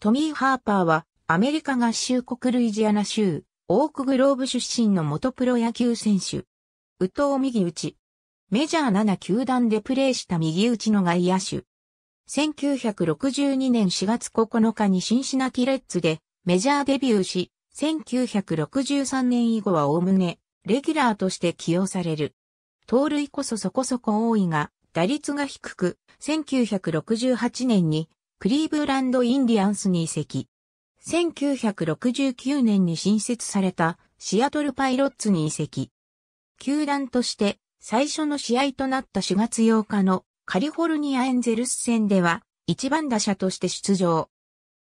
トミー・ハーパーは、アメリカ合衆国ルイジアナ州、オークグローブ出身の元プロ野球選手。右投右打ち。メジャー7球団でプレーした右打ちの外野手。1962年4月9日にシンシナキレッツでメジャーデビューし、1963年以後はおおむねレギュラーとして起用される。盗塁こそそこそこ多いが、打率が低く、1968年にクリーブランド・インディアンスに移籍。1969年に新設されたシアトルパイロッツに移籍。球団として最初の試合となった4月8日のカリフォルニアエンゼルス戦では1番打者として出場。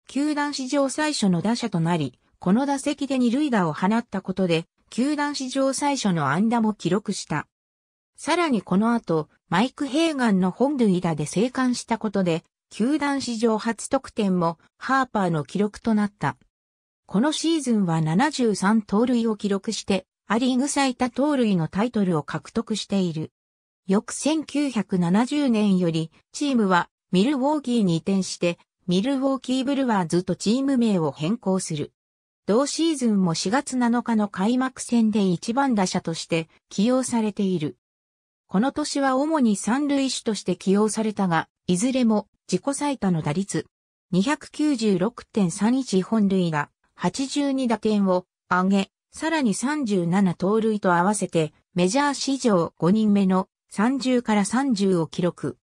球団史上最初の打者となり、この打席で二塁打を放ったことで、球団史上最初の安打も記録した。さらにこの後、マイク・ヘーガンの本塁打で生還したことで、球団史上初得点もハーパーの記録となった。このシーズンは73盗塁を記録して、アリーグ最多盗塁のタイトルを獲得している。翌1970年より、チームはミルウォーキーに移転して、ミルウォーキーブルワーズとチーム名を変更する。同シーズンも4月7日の開幕戦で1番打者として起用されている。この年は主に三塁手として起用されたが、いずれも自己最多の打率、296.31本塁打、82打点を上げ、さらに37盗塁と合わせて、メジャー史上5人目の30から30を記録。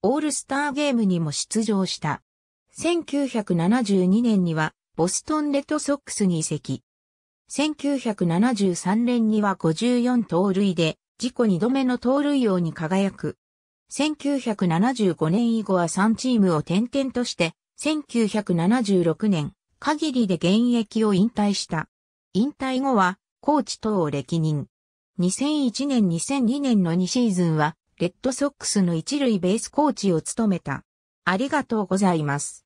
オールスターゲームにも出場した。1972年には、ボストンレッドソックスに移籍。1973年には54盗塁で、自己2度目の盗塁王に輝く。1975年以後は3チームを転々として、1976年、限りで現役を引退した。引退後は、コーチ等を歴任。2001年2002年の2シーズンは、レッドソックスの一塁ベースコーチを務めた。ありがとうございます。